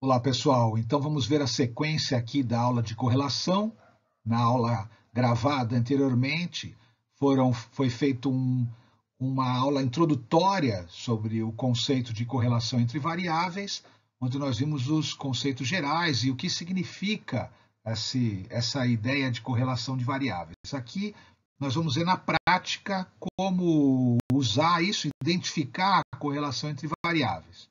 Olá, pessoal. Então vamos ver a sequência aqui da aula de correlação. Na aula gravada anteriormente, foram, foi feita um, uma aula introdutória sobre o conceito de correlação entre variáveis, onde nós vimos os conceitos gerais e o que significa esse, essa ideia de correlação de variáveis. Aqui nós vamos ver na prática como usar isso, identificar a correlação entre variáveis.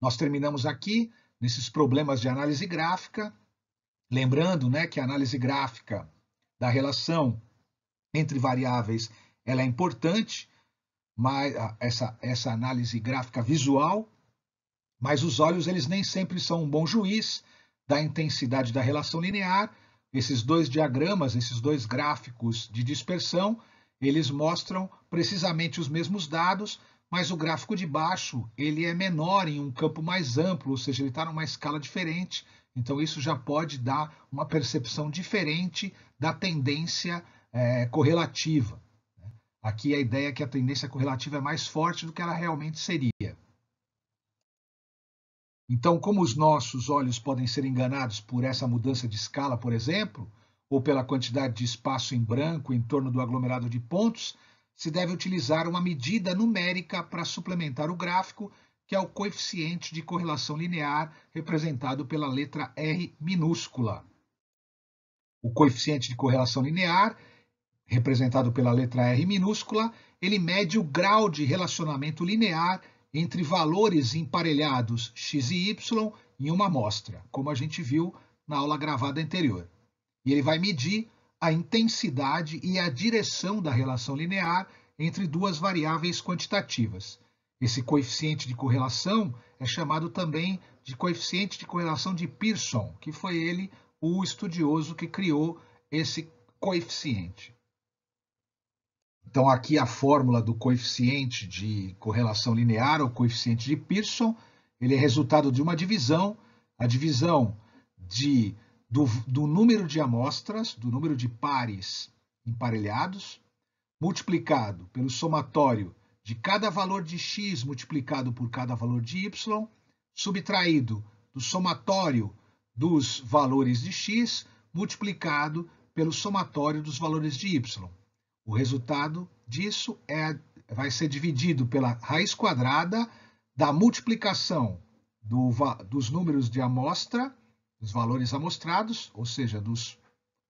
Nós terminamos aqui nesses problemas de análise gráfica, lembrando né, que a análise gráfica da relação entre variáveis ela é importante, mas ah, essa, essa análise gráfica visual, mas os olhos eles nem sempre são um bom juiz da intensidade da relação linear. Esses dois diagramas, esses dois gráficos de dispersão, eles mostram precisamente os mesmos dados, mas o gráfico de baixo ele é menor em um campo mais amplo, ou seja, ele está numa escala diferente. Então isso já pode dar uma percepção diferente da tendência é, correlativa. Né? Aqui a ideia é que a tendência correlativa é mais forte do que ela realmente seria. Então, como os nossos olhos podem ser enganados por essa mudança de escala, por exemplo, ou pela quantidade de espaço em branco em torno do aglomerado de pontos, se deve utilizar uma medida numérica para suplementar o gráfico, que é o coeficiente de correlação linear representado pela letra R minúscula. O coeficiente de correlação linear, representado pela letra R minúscula, ele mede o grau de relacionamento linear entre valores emparelhados x e y em uma amostra, como a gente viu na aula gravada anterior. E ele vai medir a intensidade e a direção da relação linear entre duas variáveis quantitativas. Esse coeficiente de correlação é chamado também de coeficiente de correlação de Pearson, que foi ele o estudioso que criou esse coeficiente. Então, aqui a fórmula do coeficiente de correlação linear, ou coeficiente de Pearson, ele é resultado de uma divisão, a divisão de do, do número de amostras, do número de pares emparelhados, multiplicado pelo somatório de cada valor de x multiplicado por cada valor de y, subtraído do somatório dos valores de x multiplicado pelo somatório dos valores de y. O resultado disso é, vai ser dividido pela raiz quadrada da multiplicação do, dos números de amostra dos valores amostrados, ou seja, dos,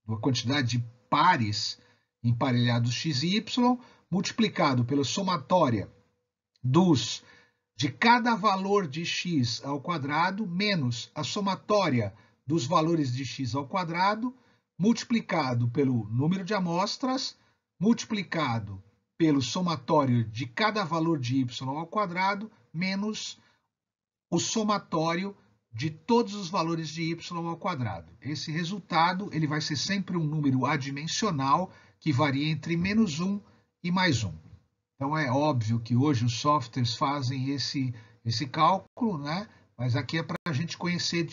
da quantidade de pares emparelhados x e y, multiplicado pela somatória dos de cada valor de x ao quadrado menos a somatória dos valores de x ao quadrado multiplicado pelo número de amostras multiplicado pelo somatório de cada valor de y ao quadrado menos o somatório de todos os valores de y ao quadrado. Esse resultado ele vai ser sempre um número adimensional que varia entre menos 1 e mais 1. Então é óbvio que hoje os softwares fazem esse, esse cálculo, né? mas aqui é para a gente conhecer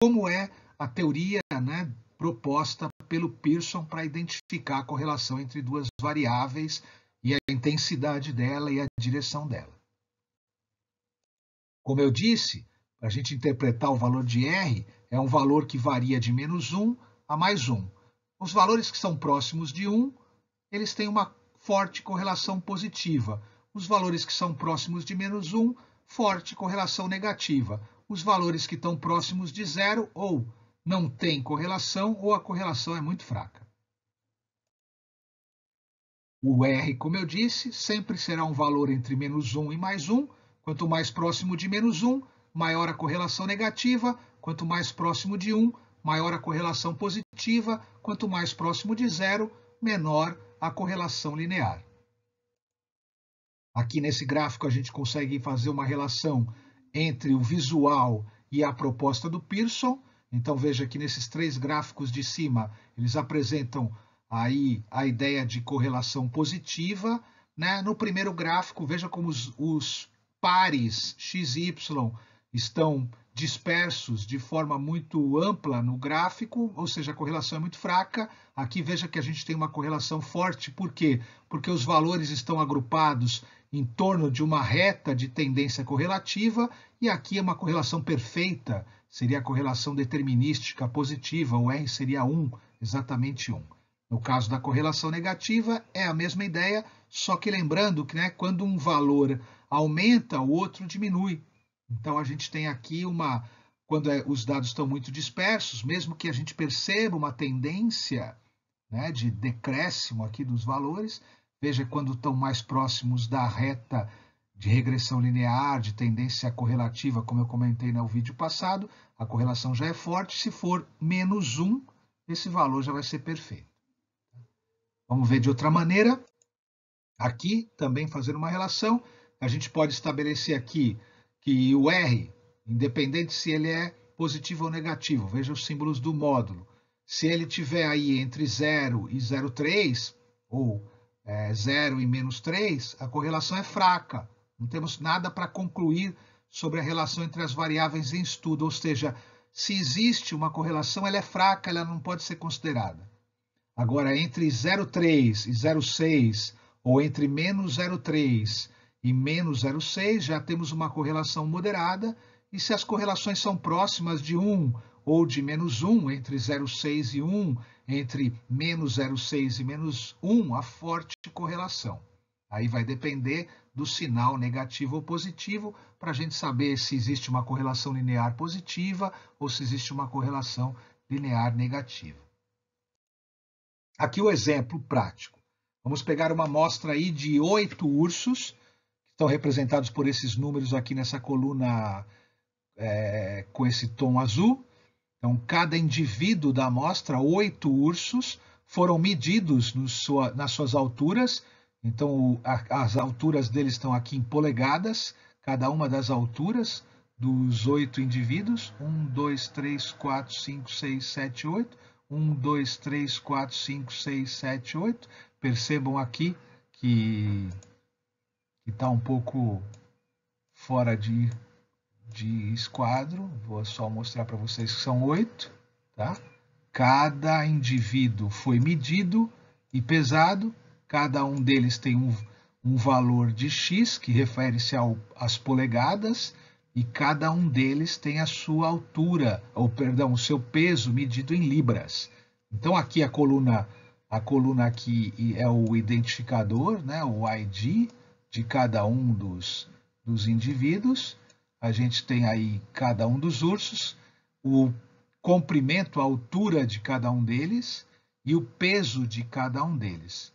como é a teoria né, proposta pelo Pearson para identificar a correlação entre duas variáveis e a intensidade dela e a direção dela. Como eu disse, a gente interpretar o valor de R, é um valor que varia de menos 1 a mais 1. Os valores que são próximos de 1, eles têm uma forte correlação positiva. Os valores que são próximos de menos 1, forte correlação negativa. Os valores que estão próximos de zero ou não têm correlação ou a correlação é muito fraca. O R, como eu disse, sempre será um valor entre menos 1 e mais 1. Quanto mais próximo de menos 1, maior a correlação negativa, quanto mais próximo de 1, maior a correlação positiva, quanto mais próximo de zero, menor a correlação linear. Aqui nesse gráfico a gente consegue fazer uma relação entre o visual e a proposta do Pearson. Então veja que nesses três gráficos de cima eles apresentam aí a ideia de correlação positiva. Né? No primeiro gráfico veja como os, os pares x y estão dispersos de forma muito ampla no gráfico, ou seja, a correlação é muito fraca. Aqui veja que a gente tem uma correlação forte, por quê? Porque os valores estão agrupados em torno de uma reta de tendência correlativa, e aqui é uma correlação perfeita, seria a correlação determinística positiva, o R seria 1, exatamente 1. No caso da correlação negativa, é a mesma ideia, só que lembrando que né, quando um valor aumenta, o outro diminui. Então a gente tem aqui uma quando é, os dados estão muito dispersos, mesmo que a gente perceba uma tendência né, de decréscimo aqui dos valores, veja quando estão mais próximos da reta de regressão linear, de tendência correlativa, como eu comentei no né, vídeo passado, a correlação já é forte. Se for menos 1, esse valor já vai ser perfeito. Vamos ver de outra maneira. Aqui, também fazer uma relação. A gente pode estabelecer aqui que o R, independente se ele é positivo ou negativo, veja os símbolos do módulo. Se ele tiver aí entre 0 e 0,3, ou é, 0 e menos 3, a correlação é fraca. Não temos nada para concluir sobre a relação entre as variáveis em estudo, ou seja, se existe uma correlação, ela é fraca, ela não pode ser considerada. Agora, entre 0,3 e 0,6, ou entre menos 0,3 e menos 0,6, já temos uma correlação moderada, e se as correlações são próximas de 1 ou de menos 1, entre 0,6 e 1, entre menos 0,6 e menos 1, a forte correlação. Aí vai depender do sinal negativo ou positivo para a gente saber se existe uma correlação linear positiva ou se existe uma correlação linear negativa. Aqui o exemplo prático. Vamos pegar uma amostra aí de oito ursos estão representados por esses números aqui nessa coluna é, com esse tom azul. Então, cada indivíduo da amostra, oito ursos, foram medidos sua, nas suas alturas. Então, o, a, as alturas deles estão aqui em polegadas, cada uma das alturas dos oito indivíduos. Um, dois, três, quatro, cinco, seis, sete, oito. Um, dois, três, quatro, cinco, seis, sete, oito. Percebam aqui que que está um pouco fora de, de esquadro. Vou só mostrar para vocês que são oito. Tá? Cada indivíduo foi medido e pesado. Cada um deles tem um, um valor de X, que refere-se às polegadas, e cada um deles tem a sua altura, ou perdão, o seu peso medido em libras. Então aqui a coluna, a coluna aqui é o identificador, né, o ID, de cada um dos, dos indivíduos. A gente tem aí cada um dos ursos, o comprimento, a altura de cada um deles e o peso de cada um deles.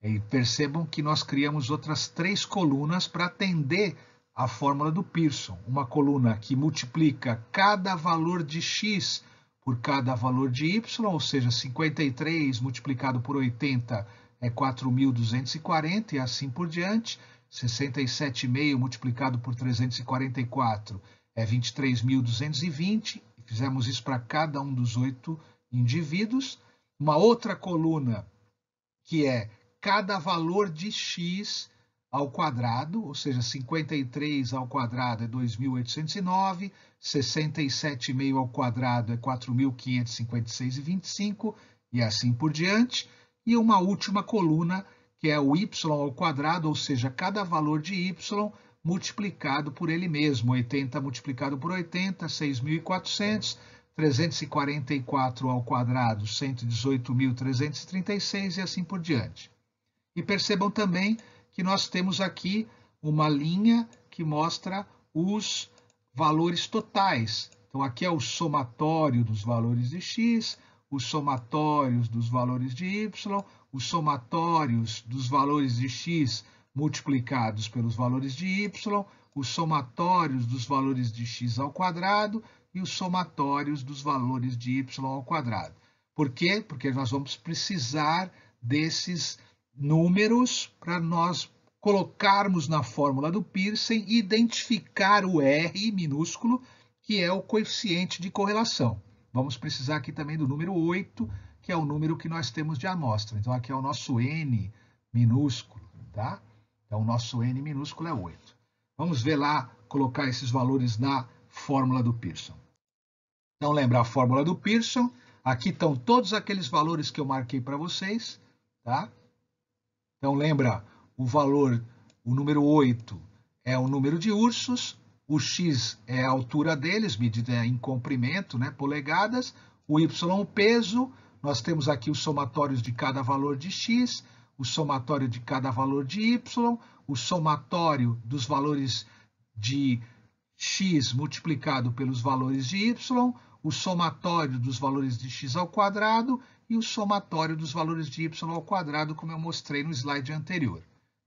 E percebam que nós criamos outras três colunas para atender a fórmula do Pearson. Uma coluna que multiplica cada valor de x por cada valor de y, ou seja, 53 multiplicado por 80 é 4.240 e assim por diante. 67,5 multiplicado por 344 é 23.220. Fizemos isso para cada um dos oito indivíduos. Uma outra coluna que é cada valor de x ao quadrado, ou seja, 53 ao quadrado é 2.809, 67,5 ao quadrado é 4.556,25 e assim por diante e uma última coluna, que é o y ao quadrado, ou seja, cada valor de y multiplicado por ele mesmo. 80 multiplicado por 80, 6.400. 344 ao quadrado, 118.336 e assim por diante. E percebam também que nós temos aqui uma linha que mostra os valores totais. Então, aqui é o somatório dos valores de x, os somatórios dos valores de y, os somatórios dos valores de x multiplicados pelos valores de y, os somatórios dos valores de x ao quadrado e os somatórios dos valores de y ao quadrado. Por quê? Porque nós vamos precisar desses números para nós colocarmos na fórmula do Pearson e identificar o R minúsculo, que é o coeficiente de correlação. Vamos precisar aqui também do número 8, que é o número que nós temos de amostra. Então, aqui é o nosso N minúsculo, tá? Então, o nosso N minúsculo é 8. Vamos ver lá, colocar esses valores na fórmula do Pearson. Então, lembra a fórmula do Pearson. Aqui estão todos aqueles valores que eu marquei para vocês, tá? Então, lembra o valor, o número 8 é o número de ursos, o X é a altura deles, medida é em comprimento, né, polegadas. O Y, o peso. Nós temos aqui os somatórios de cada valor de X, o somatório de cada valor de Y, o somatório dos valores de X multiplicado pelos valores de Y, o somatório dos valores de X ao quadrado e o somatório dos valores de y ao quadrado, como eu mostrei no slide anterior.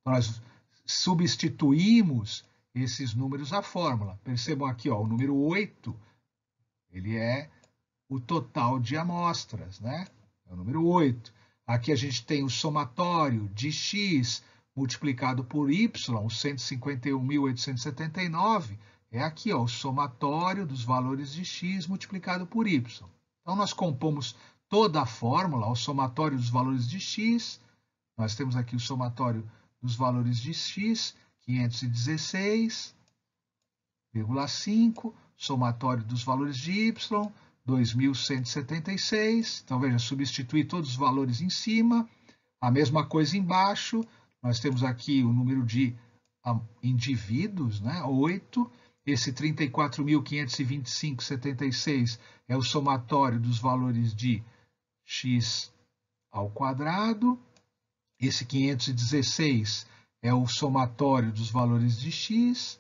Nós substituímos esses números à fórmula. Percebam aqui, ó, o número 8, ele é o total de amostras, né? É o número 8. Aqui a gente tem o somatório de x multiplicado por y, 151.879, é aqui, ó, o somatório dos valores de x multiplicado por y. Então, nós compomos toda a fórmula, o somatório dos valores de x, nós temos aqui o somatório dos valores de x, 516,5, somatório dos valores de y, 2176. Então veja, substituir todos os valores em cima, a mesma coisa embaixo. Nós temos aqui o número de ah, indivíduos, né? 8. Esse 34.525,76 é o somatório dos valores de x ao quadrado. Esse 516 é o somatório dos valores de x.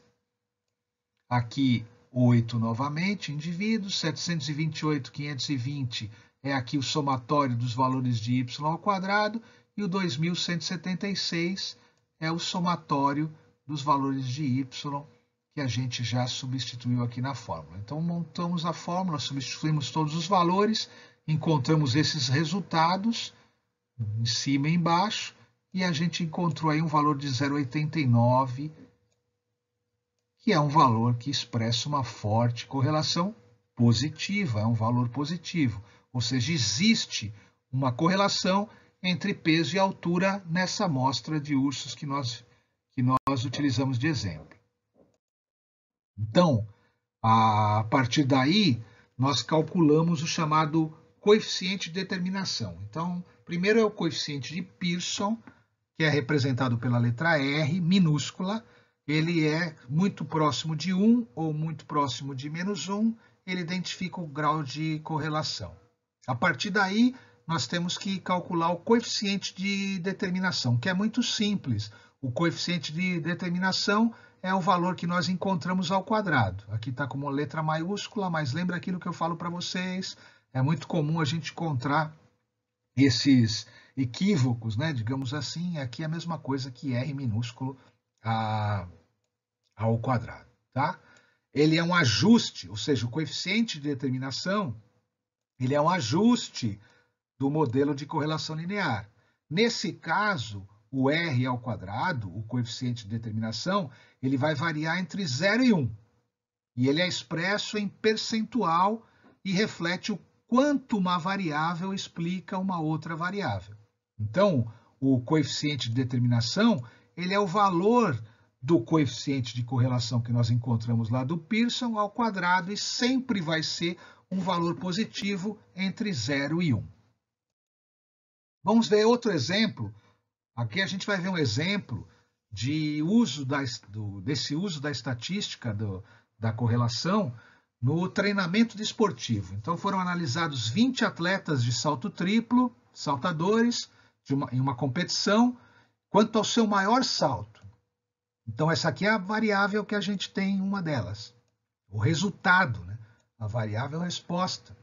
Aqui 8 novamente, indivíduos, 728, 520 é aqui o somatório dos valores de y ao quadrado e o 2176 é o somatório dos valores de y que a gente já substituiu aqui na fórmula. Então montamos a fórmula, substituímos todos os valores, encontramos esses resultados em cima e embaixo e a gente encontrou aí um valor de 0,89, que é um valor que expressa uma forte correlação positiva, é um valor positivo. Ou seja, existe uma correlação entre peso e altura nessa amostra de ursos que nós, que nós utilizamos de exemplo. Então, a partir daí, nós calculamos o chamado coeficiente de determinação. Então, primeiro é o coeficiente de Pearson, que é representado pela letra R minúscula, ele é muito próximo de 1 ou muito próximo de menos 1, ele identifica o grau de correlação. A partir daí, nós temos que calcular o coeficiente de determinação, que é muito simples. O coeficiente de determinação é o valor que nós encontramos ao quadrado. Aqui está como letra maiúscula, mas lembra aquilo que eu falo para vocês, é muito comum a gente encontrar esses equívocos, né? digamos assim, aqui é a mesma coisa que R minúsculo a, ao quadrado. Tá? Ele é um ajuste, ou seja, o coeficiente de determinação ele é um ajuste do modelo de correlação linear. Nesse caso, o R ao quadrado, o coeficiente de determinação, ele vai variar entre 0 e 1. E ele é expresso em percentual e reflete o quanto uma variável explica uma outra variável. Então, o coeficiente de determinação ele é o valor do coeficiente de correlação que nós encontramos lá do Pearson ao quadrado e sempre vai ser um valor positivo entre 0 e 1. Vamos ver outro exemplo. Aqui a gente vai ver um exemplo de uso da, do, desse uso da estatística do, da correlação no treinamento desportivo. Então foram analisados 20 atletas de salto triplo, saltadores, uma, em uma competição quanto ao seu maior salto. Então, essa aqui é a variável que a gente tem em uma delas. O resultado, né? a variável é resposta.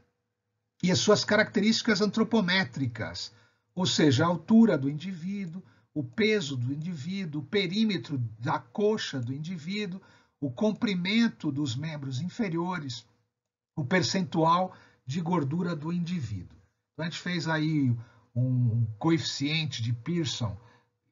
E as suas características antropométricas, ou seja, a altura do indivíduo, o peso do indivíduo, o perímetro da coxa do indivíduo, o comprimento dos membros inferiores, o percentual de gordura do indivíduo. Então, a gente fez aí um coeficiente de Pearson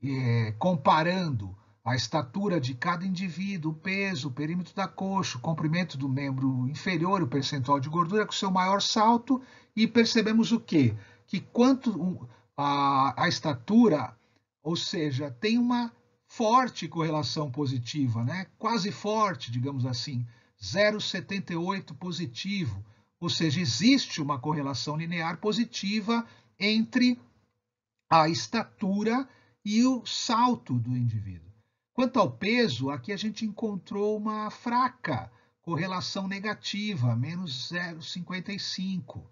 é, comparando a estatura de cada indivíduo, o peso, o perímetro da coxa, o comprimento do membro inferior, o percentual de gordura com seu maior salto e percebemos o quê? Que quanto a, a estatura, ou seja, tem uma forte correlação positiva, né? quase forte, digamos assim, 0,78 positivo, ou seja, existe uma correlação linear positiva entre a estatura e o salto do indivíduo. Quanto ao peso, aqui a gente encontrou uma fraca correlação negativa, menos 0,55.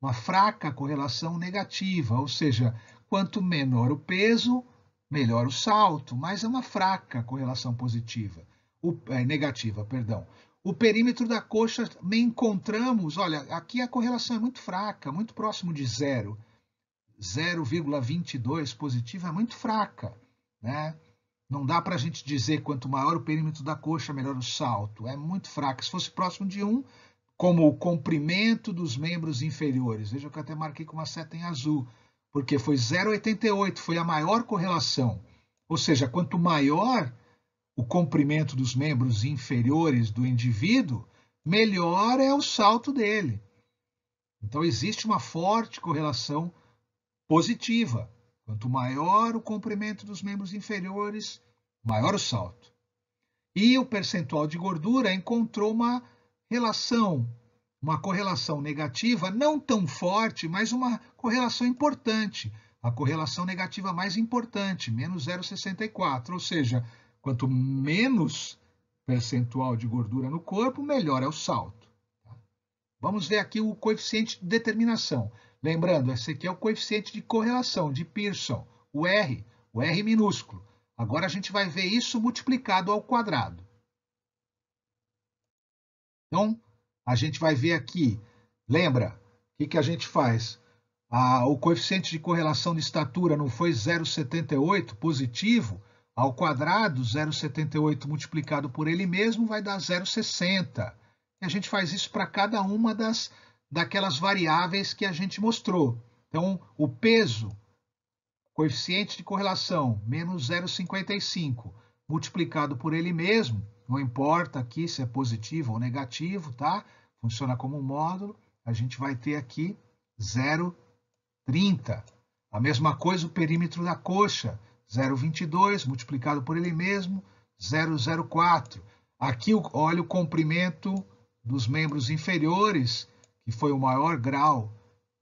Uma fraca correlação negativa, ou seja, quanto menor o peso, melhor o salto, mas é uma fraca correlação positiva, o, é, negativa, perdão. O perímetro da coxa, me encontramos, olha, aqui a correlação é muito fraca, muito próximo de zero. 0,22 positivo é muito fraca, né? Não dá para a gente dizer quanto maior o perímetro da coxa, melhor o salto. É muito fraca. Se fosse próximo de 1, como o comprimento dos membros inferiores. Veja que eu até marquei com uma seta em azul, porque foi 0,88, foi a maior correlação. Ou seja, quanto maior o comprimento dos membros inferiores do indivíduo, melhor é o salto dele. Então existe uma forte correlação positiva. Quanto maior o comprimento dos membros inferiores, maior o salto. E o percentual de gordura encontrou uma relação, uma correlação negativa, não tão forte, mas uma correlação importante. A correlação negativa mais importante, menos 0,64. Ou seja, quanto menos percentual de gordura no corpo, melhor é o salto. Tá? Vamos ver aqui o coeficiente de determinação. Lembrando, esse aqui é o coeficiente de correlação de Pearson, o R, o R minúsculo. Agora a gente vai ver isso multiplicado ao quadrado. Então, a gente vai ver aqui, lembra, o que, que a gente faz? Ah, o coeficiente de correlação de estatura não foi 0,78 positivo, ao quadrado, 0,78 multiplicado por ele mesmo vai dar 0,60. E a gente faz isso para cada uma das daquelas variáveis que a gente mostrou. Então, o peso, coeficiente de correlação, menos 0,55, multiplicado por ele mesmo, não importa aqui se é positivo ou negativo, tá? Funciona como um módulo, a gente vai ter aqui 0,30. A mesma coisa o perímetro da coxa, 0,22 multiplicado por ele mesmo, 0,04. Aqui, olha o comprimento dos membros inferiores, que foi o maior grau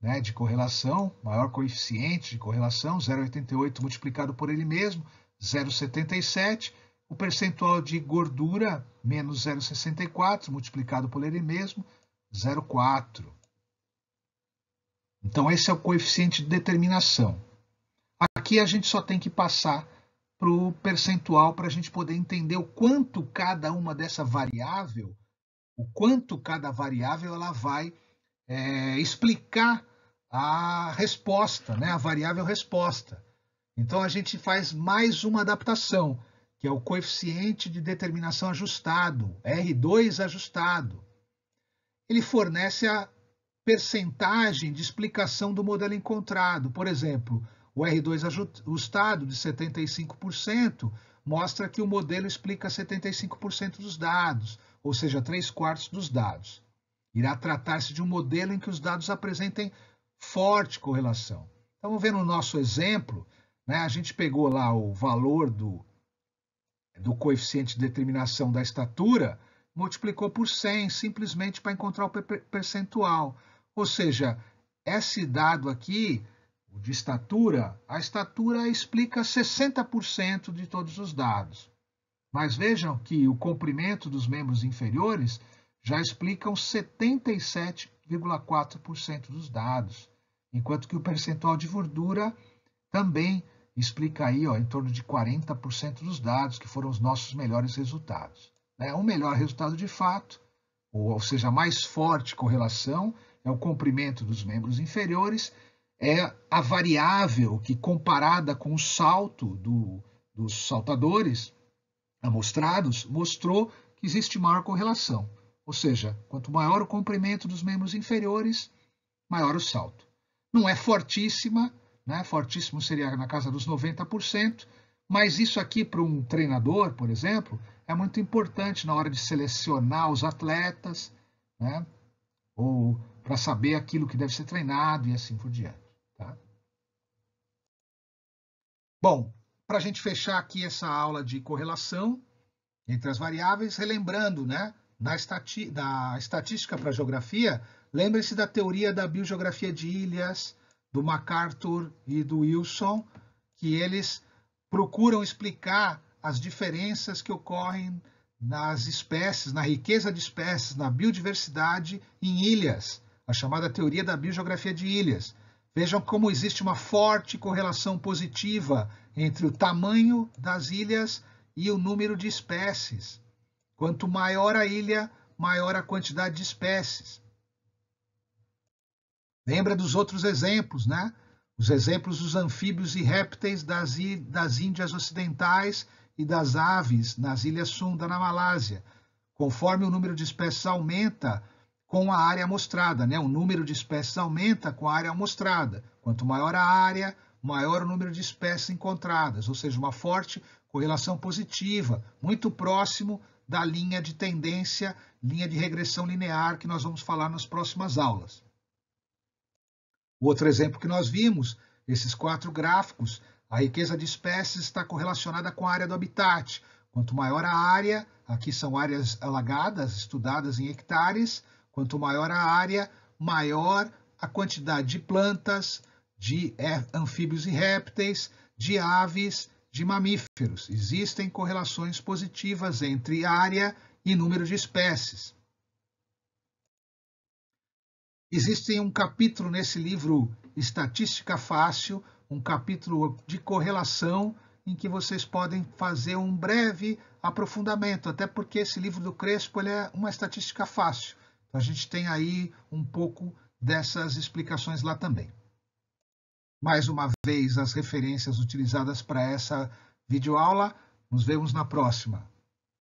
né, de correlação, maior coeficiente de correlação, 0,88 multiplicado por ele mesmo, 0,77, o percentual de gordura, menos 0,64 multiplicado por ele mesmo, 0,4. Então, esse é o coeficiente de determinação. Aqui a gente só tem que passar para o percentual para a gente poder entender o quanto cada uma dessa variável, o quanto cada variável ela vai é, explicar a resposta, né, a variável resposta. Então a gente faz mais uma adaptação, que é o coeficiente de determinação ajustado, R2 ajustado. Ele fornece a percentagem de explicação do modelo encontrado. Por exemplo, o R2 ajustado de 75% mostra que o modelo explica 75% dos dados, ou seja, 3 quartos dos dados. Irá tratar-se de um modelo em que os dados apresentem forte correlação. Então, vendo o nosso exemplo, né, a gente pegou lá o valor do, do coeficiente de determinação da estatura, multiplicou por 100, simplesmente para encontrar o percentual. Ou seja, esse dado aqui, o de estatura, a estatura explica 60% de todos os dados. Mas vejam que o comprimento dos membros inferiores já explicam 77,4% dos dados, enquanto que o percentual de gordura também explica aí ó, em torno de 40% dos dados, que foram os nossos melhores resultados. Né? O melhor resultado de fato, ou, seja, a mais forte correlação, é o comprimento dos membros inferiores, é a variável que, comparada com o salto do, dos saltadores amostrados, mostrou que existe maior correlação. Ou seja, quanto maior o comprimento dos membros inferiores, maior o salto. Não é fortíssima, né? fortíssimo seria na casa dos 90%, mas isso aqui para um treinador, por exemplo, é muito importante na hora de selecionar os atletas, né? ou para saber aquilo que deve ser treinado e assim por diante. Tá? Bom, para a gente fechar aqui essa aula de correlação entre as variáveis, relembrando, né? Da, estati da estatística para geografia, lembre-se da teoria da biogeografia de ilhas, do MacArthur e do Wilson, que eles procuram explicar as diferenças que ocorrem nas espécies, na riqueza de espécies, na biodiversidade em ilhas, a chamada teoria da biogeografia de ilhas. Vejam como existe uma forte correlação positiva entre o tamanho das ilhas e o número de espécies. Quanto maior a ilha, maior a quantidade de espécies. Lembra dos outros exemplos, né? Os exemplos dos anfíbios e répteis das, das Índias Ocidentais e das aves nas Ilhas Sunda, na Malásia. Conforme o número de espécies aumenta com a área amostrada, né? o número de espécies aumenta com a área amostrada. Quanto maior a área, maior o número de espécies encontradas, ou seja, uma forte correlação positiva, muito próximo da linha de tendência, linha de regressão linear que nós vamos falar nas próximas aulas. O outro exemplo que nós vimos, esses quatro gráficos, a riqueza de espécies está correlacionada com a área do habitat. Quanto maior a área, aqui são áreas alagadas, estudadas em hectares, quanto maior a área, maior a quantidade de plantas, de eh, anfíbios e répteis, de aves, de mamíferos. Existem correlações positivas entre área e número de espécies. Existe um capítulo nesse livro Estatística Fácil, um capítulo de correlação em que vocês podem fazer um breve aprofundamento, até porque esse livro do Crespo é uma estatística fácil. Então, a gente tem aí um pouco dessas explicações lá também mais uma vez as referências utilizadas para essa videoaula. Nos vemos na próxima.